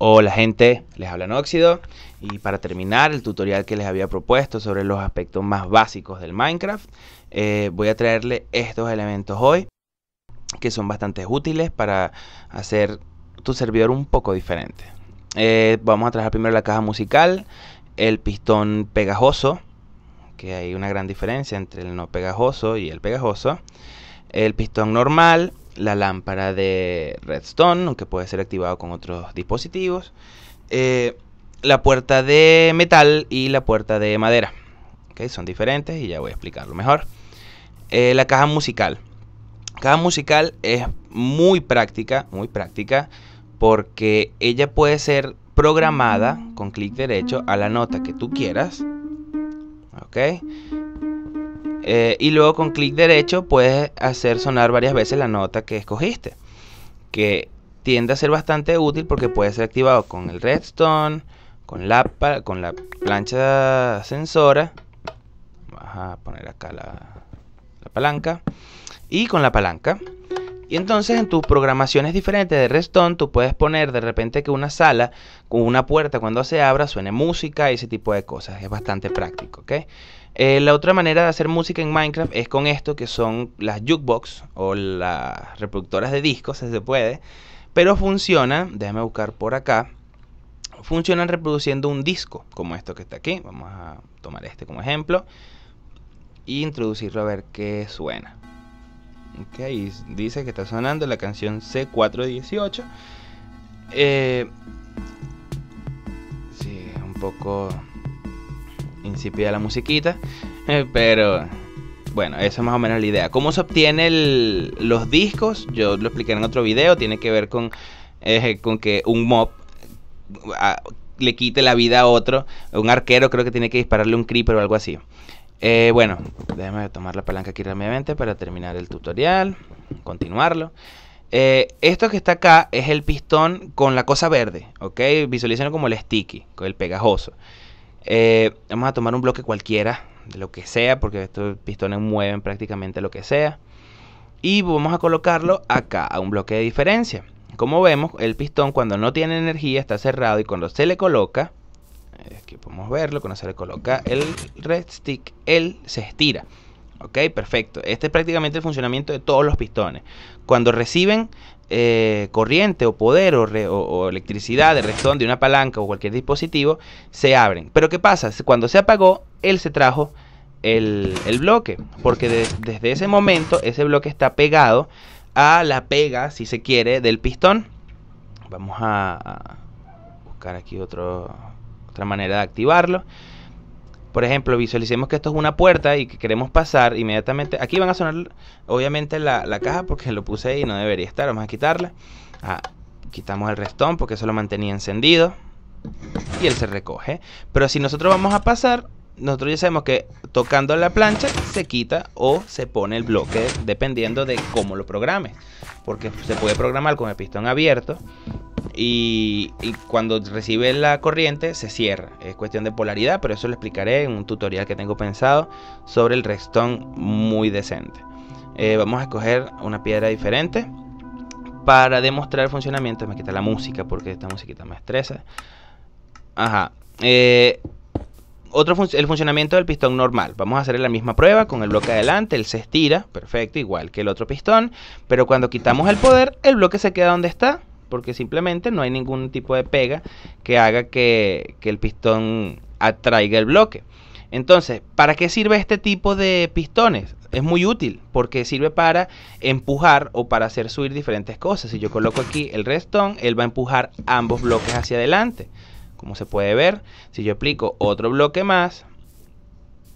Hola gente, les habla óxido y para terminar el tutorial que les había propuesto sobre los aspectos más básicos del Minecraft, eh, voy a traerle estos elementos hoy que son bastante útiles para hacer tu servidor un poco diferente. Eh, vamos a traer primero la caja musical, el pistón pegajoso, que hay una gran diferencia entre el no pegajoso y el pegajoso el pistón normal, la lámpara de redstone, aunque puede ser activado con otros dispositivos, eh, la puerta de metal y la puerta de madera. que son diferentes y ya voy a explicarlo mejor. Eh, la caja musical. Caja musical es muy práctica, muy práctica, porque ella puede ser programada con clic derecho a la nota que tú quieras. ¿Ok? Eh, y luego con clic derecho puedes hacer sonar varias veces la nota que escogiste. Que tiende a ser bastante útil porque puede ser activado con el redstone, con la, con la plancha sensora. Vamos a poner acá la palanca. Y con la palanca. Y entonces en tus programaciones diferentes de Redstone tú puedes poner de repente que una sala con una puerta cuando se abra suene música y ese tipo de cosas. Es bastante práctico, ¿ok? Eh, la otra manera de hacer música en Minecraft es con esto que son las jukebox o las reproductoras de discos, si se puede. Pero funciona, déjame buscar por acá, funcionan reproduciendo un disco como esto que está aquí. Vamos a tomar este como ejemplo e introducirlo a ver qué suena. Ok, dice que está sonando la canción C418. Eh, sí, un poco incipida la musiquita, eh, pero bueno, esa es más o menos la idea. ¿Cómo se obtienen los discos? Yo lo expliqué en otro video, tiene que ver con, eh, con que un mob ah, le quite la vida a otro, un arquero creo que tiene que dispararle un creeper o algo así. Eh, bueno, déjame tomar la palanca aquí rápidamente para terminar el tutorial, continuarlo. Eh, esto que está acá es el pistón con la cosa verde, ¿ok? como el sticky, con el pegajoso. Eh, vamos a tomar un bloque cualquiera, de lo que sea, porque estos pistones mueven prácticamente lo que sea. Y vamos a colocarlo acá, a un bloque de diferencia. Como vemos, el pistón cuando no tiene energía está cerrado y cuando se le coloca, Aquí podemos verlo, cuando se le coloca el red stick, él se estira. Ok, perfecto. Este es prácticamente el funcionamiento de todos los pistones. Cuando reciben eh, corriente o poder o, electricidad de restón de una palanca o cualquier dispositivo, se abren. Pero ¿qué pasa? Cuando se apagó, él se trajo el, bloque, porque desde ese momento ese bloque está pegado a la pega, si se quiere, del pistón. Vamos a buscar aquí otro manera de activarlo. Por ejemplo, visualicemos que esto es una puerta y que queremos pasar inmediatamente. Aquí van a sonar, obviamente, la, caja porque lo puse y no debería estar. Vamos a quitarla. Ah, quitamos el restón porque eso lo mantenía encendido. Y él se recoge. Pero si nosotros vamos a pasar, nosotros ya sabemos que tocando la plancha se quita o se pone el bloque dependiendo de cómo lo programe Porque se puede programar con el pistón abierto y, cuando recibe la corriente se cierra. Es cuestión de polaridad, pero eso lo explicaré en un tutorial que tengo pensado sobre el redstone muy decente. Eh, vamos a escoger una piedra diferente para demostrar el funcionamiento. Me quita la música porque esta musiquita me estresa. Ajá. Eh, otro el funcionamiento del pistón normal. Vamos a hacer la misma prueba con el bloque adelante, él se estira, perfecto, igual que el otro pistón, pero cuando quitamos el poder, el bloque se queda donde está porque simplemente no hay ningún tipo de pega que haga que, el pistón atraiga el bloque. Entonces, ¿para qué sirve este tipo de pistones? Es muy útil porque sirve para empujar o para hacer subir diferentes cosas. Si yo coloco aquí el redstone, él va a empujar ambos bloques hacia adelante. Como se puede ver, si yo aplico otro bloque más,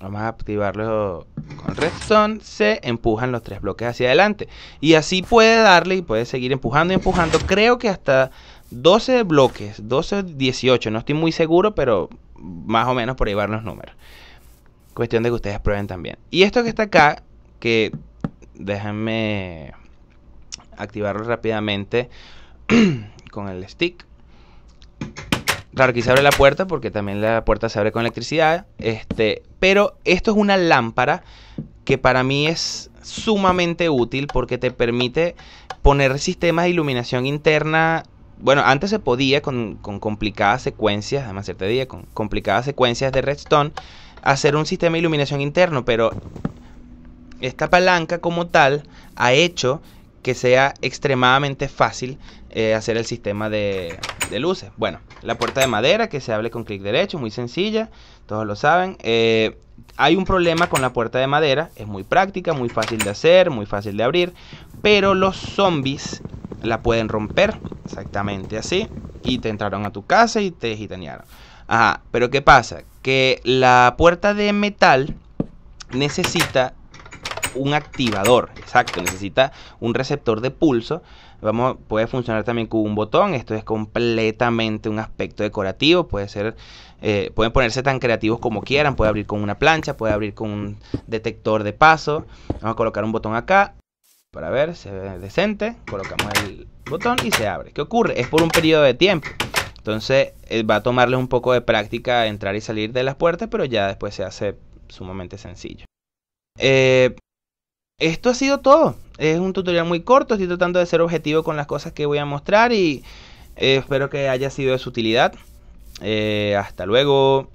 Vamos a activarlo con redstone. Se empujan los tres bloques hacia adelante. Y así puede darle y puede seguir empujando y empujando. Creo que hasta 12 bloques. 12, 18. No estoy muy seguro, pero más o menos por llevar los números. Cuestión de que ustedes prueben también. Y esto que está acá, que déjenme activarlo rápidamente con el stick. Claro, aquí se abre la puerta porque también la puerta se abre con electricidad. Este, pero esto es una lámpara que para mí es sumamente útil porque te permite poner sistemas de iluminación interna. Bueno, antes se podía con, complicadas secuencias, además te día, con complicadas secuencias de redstone, hacer un sistema de iluminación interno, pero esta palanca como tal ha hecho que sea extremadamente fácil eh, hacer el sistema de, de luces. Bueno, la puerta de madera que se hable con clic derecho, muy sencilla, todos lo saben. Eh, hay un problema con la puerta de madera, es muy práctica, muy fácil de hacer, muy fácil de abrir, pero los zombies la pueden romper, exactamente así, y te entraron a tu casa y te gitanearon. Ajá, pero ¿qué pasa? Que la puerta de metal necesita un activador, exacto, necesita un receptor de pulso Vamos, puede funcionar también con un botón. Esto es completamente un aspecto decorativo. Puede ser, eh, pueden ponerse tan creativos como quieran. Puede abrir con una plancha, puede abrir con un detector de paso. Vamos a colocar un botón acá para ver, se ve decente. Colocamos el botón y se abre. ¿Qué ocurre? Es por un periodo de tiempo. Entonces eh, va a tomarle un poco de práctica entrar y salir de las puertas, pero ya después se hace sumamente sencillo. Eh, esto ha sido todo. Es un tutorial muy corto, estoy tratando de ser objetivo con las cosas que voy a mostrar y eh, espero que haya sido de su utilidad. Eh, hasta luego.